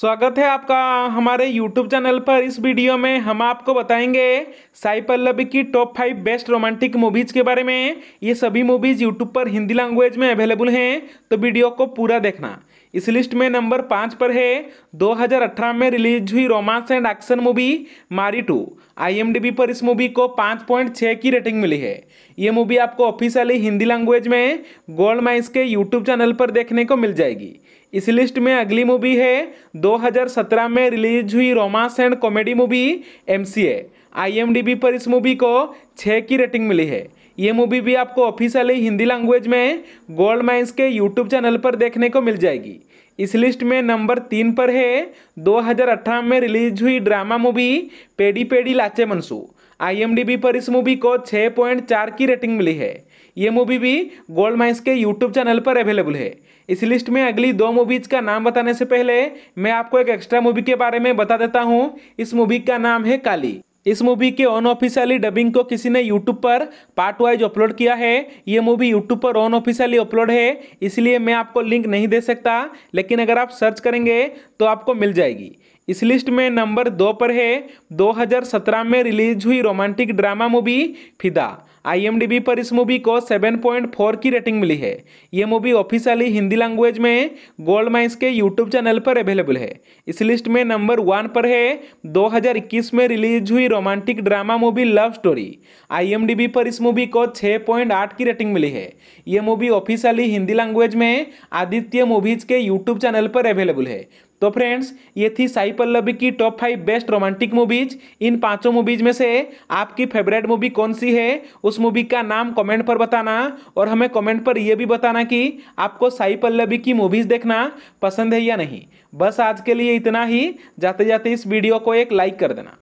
स्वागत है आपका हमारे YouTube चैनल पर इस वीडियो में हम आपको बताएंगे साई पल्लवी की top five best romantic movies के बारे में ये सभी मूवीज़ YouTube पर हिंदी लैंग्वेज में अवेलेबल हैं तो वीडियो को पूरा देखना इस लिस्ट में नंबर पाँच पर है 2018 में रिलीज हुई romance and action movie Maari two आई पर इस मूवी को छः की रेटिंग मिली है ये मूवी आपको ऑफिशियली हिंदी लैंग्वेज में गोल्ड माइस के यूट्यूब चैनल पर देखने को मिल जाएगी इस लिस्ट में अगली मूवी है 2017 में रिलीज हुई romance and comedy movie M IMDb पर इस मूवी को छः की रेटिंग मिली है ये मूवी भी आपको ऑफिशियली हिंदी लैंग्वेज में गोल्ड माइंस के यूट्यूब चैनल पर देखने को मिल जाएगी इस लिस्ट में नंबर तीन पर है 2018 में रिलीज हुई drama movie Padi Padi Leche Manasu IMDb पर इस मूवी को 6.4 की रेटिंग मिली है ये मूवी भी गोल्ड माइंस के यूट्यूब चैनल पर अवेलेबल है इस लिस्ट में अगली दो मूवीज़ का नाम बताने से पहले मैं आपको एक एक्स्ट्रा मूवी के बारे में बता देता हूँ इस मूवी का नाम है काली इस मूवी के ऑन ऑफिशियली डबिंग को किसी ने यूट्यूब पर पार्ट वाइज अपलोड किया है ये मूवी यूट्यूब पर ऑन ऑफिशियली अपलोड है इसलिए मैं आपको लिंक नहीं दे सकता लेकिन अगर आप सर्च करेंगे तो आपको मिल जाएगी इस लिस्ट में नंबर दो पर है 2017 में रिलीज हुई romantic drama movie Fidaa IMDb पर इस मूवी को 7.4 की रेटिंग मिली है ये मूवी ऑफिशियली हिंदी लैंग्वेज में गोल्ड माइंस के यूट्यूब चैनल पर अवेलेबल है इस लिस्ट में नंबर वन पर है 2021 में रिलीज हुई romantic drama movie Love Story IMDb पर इस मूवी को 6.8 की रेटिंग मिली है ये मूवी ऑफिशियली हिंदी लैंग्वेज में आदित्य मूवीज के यूट्यूब चैनल पर अवेलेबल है तो फ्रेंड्स ये थी साई पल्लवी की top five best romantic movies इन पांचों मूवीज में से आपकी फेवरेट मूवी कौन सी है उस मूवी का नाम कमेंट पर बताना और हमें कमेंट पर यह भी बताना कि आपको साई पल्लवी की मूवीज देखना पसंद है या नहीं बस आज के लिए इतना ही जाते जाते इस वीडियो को एक लाइक कर देना